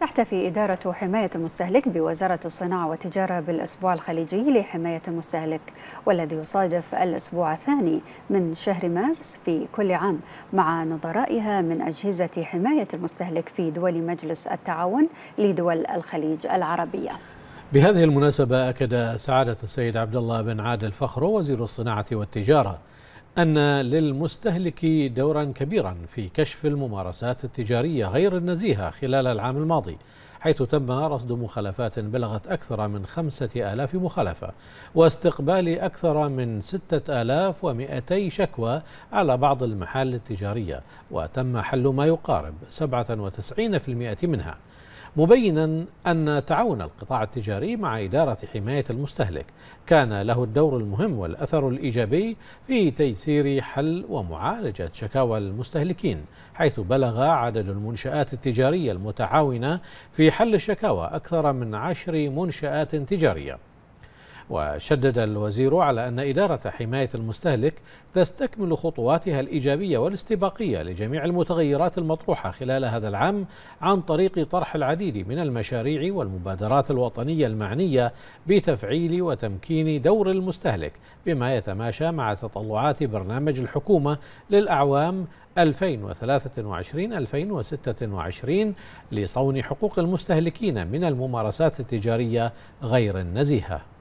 تحتفي إدارة حماية المستهلك بوزارة الصناعة والتجارة بالأسبوع الخليجي لحماية المستهلك والذي يصادف الأسبوع الثاني من شهر مارس في كل عام مع نظرائها من أجهزة حماية المستهلك في دول مجلس التعاون لدول الخليج العربية بهذه المناسبة أكد سعادة السيد عبد الله بن عادل فخرو وزير الصناعة والتجارة أن للمستهلك دورا كبيرا في كشف الممارسات التجارية غير النزيهة خلال العام الماضي حيث تم رصد مخالفات بلغت أكثر من خمسة آلاف مخالفة واستقبال أكثر من ستة آلاف ومئتي شكوى على بعض المحال التجارية وتم حل ما يقارب 97% منها مبينا أن تعاون القطاع التجاري مع إدارة حماية المستهلك كان له الدور المهم والأثر الإيجابي في تيسير حل ومعالجة شكاوى المستهلكين حيث بلغ عدد المنشآت التجارية المتعاونة في حل الشكاوى أكثر من عشر منشآت تجارية وشدد الوزير على أن إدارة حماية المستهلك تستكمل خطواتها الإيجابية والاستباقية لجميع المتغيرات المطروحة خلال هذا العام عن طريق طرح العديد من المشاريع والمبادرات الوطنية المعنية بتفعيل وتمكين دور المستهلك بما يتماشى مع تطلعات برنامج الحكومة للأعوام 2023-2026 لصون حقوق المستهلكين من الممارسات التجارية غير النزيهة